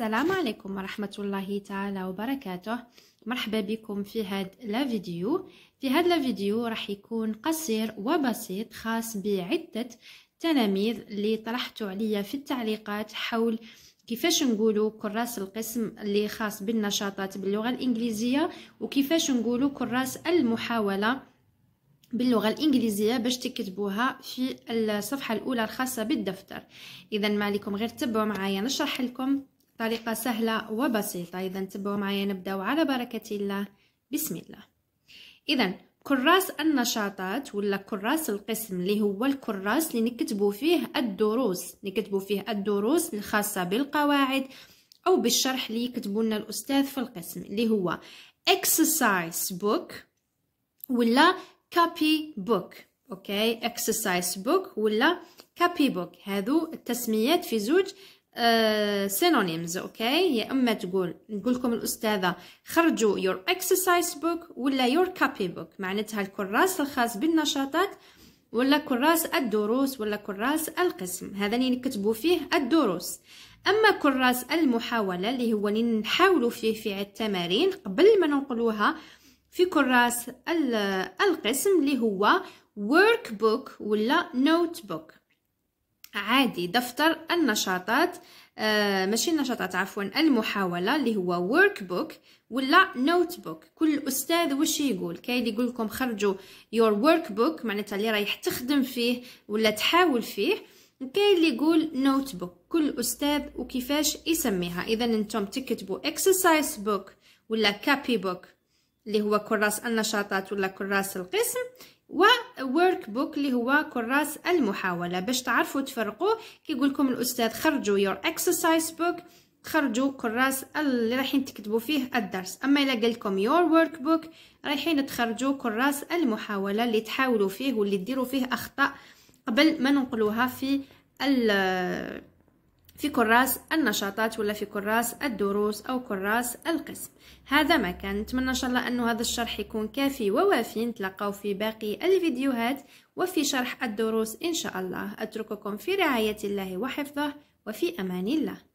السلام عليكم ورحمة الله تعالى وبركاته مرحبا بكم في هاد الفيديو في هاد الفيديو راح يكون قصير وبسيط خاص بعدة تلاميذ اللي طرحتوا عليا في التعليقات حول كيفاش نقولوا كراس القسم اللي خاص بالنشاطات باللغة الإنجليزية وكيفاش نقولوا كراس المحاولة باللغة الإنجليزية باش تكتبوها في الصفحة الأولى الخاصة بالدفتر إذا ما عليكم غير تبعوا معايا نشرح لكم طريقة سهلة وبسيطة إذا تبعوا معايا نبداو على بركة الله بسم الله إذا كراس النشاطات ولا كراس القسم اللي هو الكراس اللي نكتبوا فيه الدروس نكتبوا فيه الدروس الخاصة بالقواعد أو بالشرح اللي يكتبوا لنا الأستاذ في القسم اللي هو exercise book ولا copy book أوكي exercise book ولا copy book هذو التسميات في زوج سينونيمز uh, اوكي يا اما تقول نقول لكم الاستاذه خرجوا يور اكسرسايز بوك ولا يور كابي بوك معناتها الكراس الخاص بالنشاطات ولا كراس الدروس ولا كراس القسم هذا اللي نكتبوا فيه الدروس اما كراس المحاوله اللي هو اللي نحاولوا فيه في التمارين قبل ما ننقلوها في كراس القسم اللي هو ورك بوك ولا نوت بوك عادي دفتر النشاطات آه ماشي النشاطات عفوا المحاولة اللي هو ورك بوك ولا نوت بوك كل أستاذ واش يقول كاين اللي يقول لكم خرجوا يور ورك بوك معناتها اللي رايح تخدم فيه ولا تحاول فيه كاين اللي يقول نوت بوك كل أستاذ وكيفاش يسميها إذا أنتم تكتبوا exercise book ولا copy book اللي هو كراس النشاطات ولا كراس القسم و work بوك اللي هو كراس المحاولة باش تعرفوا تفرقوا كي يقول لكم الأستاذ خرجوا يور اكسرسايز بوك خرجوا كراس اللي رايحين تكتبوا فيه الدرس اما الا قال لكم يور ورك بوك رايحين تخرجوا كراس المحاوله اللي تحاولوا فيه واللي ديروا فيه اخطاء قبل ما ننقلوها في في كراس النشاطات ولا في كراس الدروس أو كراس القسم هذا ما كان نتمنى إن شاء الله أنه هذا الشرح يكون كافي ووافي نتلقاو في باقي الفيديوهات وفي شرح الدروس إن شاء الله أترككم في رعاية الله وحفظه وفي أمان الله